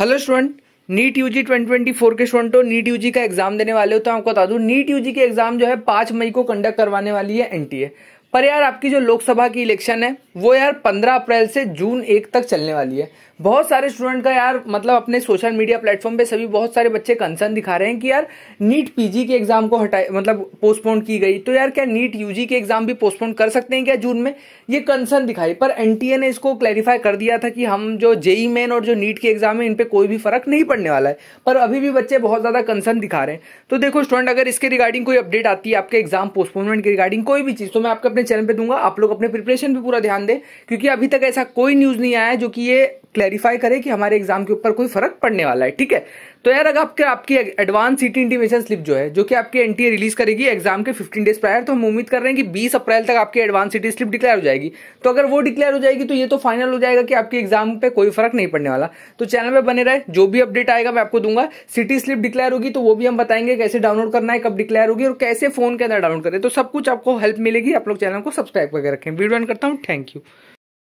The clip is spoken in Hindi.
हेलो स्टूडेंट नीट यूजी 2024 के स्टूडेंटों नीट यूजी का एग्जाम देने वाले हो तो आपको बता दूं नीट यूजी के एग्जाम जो है पांच मई को कंडक्ट करवाने वाली है एनटीए पर यार आपकी जो लोकसभा की इलेक्शन है वो यार 15 अप्रैल से जून एक तक चलने वाली है बहुत सारे स्टूडेंट का यार मतलब अपने सोशल मीडिया प्लेटफॉर्म पे सभी बहुत सारे बच्चे कंसर्न दिखा रहे हैं कि यार नीट पीजी के एग्जाम को हटाए मतलब पोस्टपोन की गई तो यार क्या नीट यूजी के एग्जाम भी पोस्टपोन कर सकते हैं क्या जून में ये कंसर्न दिखाई पर एनटीए ने इसको क्लैरिफाई कर दिया था कि हम जो जेई मेन e और जो नीट के एग्जाम है इन पर कोई भी फर्क नहीं पड़ने वाला है पर अभी भी बच्चे बहुत ज्यादा कंसर्न दिखा रहे हैं तो देखो स्टूडेंट अगर इसके रिगार्डिंग कोई अपडेट आती है आपके एग्जाम पोस्टपोनमेंट के रिगार्डिंग कोई भी चीज तो मैं आपके अपने चैनल पे दूंगा आप लोग अपने प्रिपरेशन पे पूरा ध्यान दें क्योंकि अभी तक ऐसा कोई न्यूज़ नहीं आया जो कि ये क्लैरिफाई करें कि हमारे एग्जाम के ऊपर कोई फर्क पड़ने वाला है ठीक है तो यार अगर आपके आपकी एडवांस सीटी इंटीमेशन स्लिप जो है जो कि आपकी एनटीए रिलीज करेगी एग्जाम के 15 डेज प्रायर तो हम उम्मीद कर रहे हैं कि 20 अप्रैल तक आपकी एडवांस सीटी स्लिप डिक्लेयर हो जाएगी तो अगर वो डिक्लेयर हो जाएगी तो ये तो फाइनल हो जाएगा कि आपके एग्जाम पे कोई फर्क नहीं पड़ने वाला तो चैनल पर बने रहे जो भी अपडेट आएगा मैं आपको दूंगा सिटी स्लिप डिक्लेयर होगी तो वो भी हम बताएंगे कैसे डाउनलोड करना है कब डिक्लेयर होगी और कैसे फोन के अंदर डाउनलोड करें तो सब कुछ आपको हेल्प मिलेगी आप लोग चैनल को सब्सक्राइब करके रखें वीडियो करता हूँ थैंक यू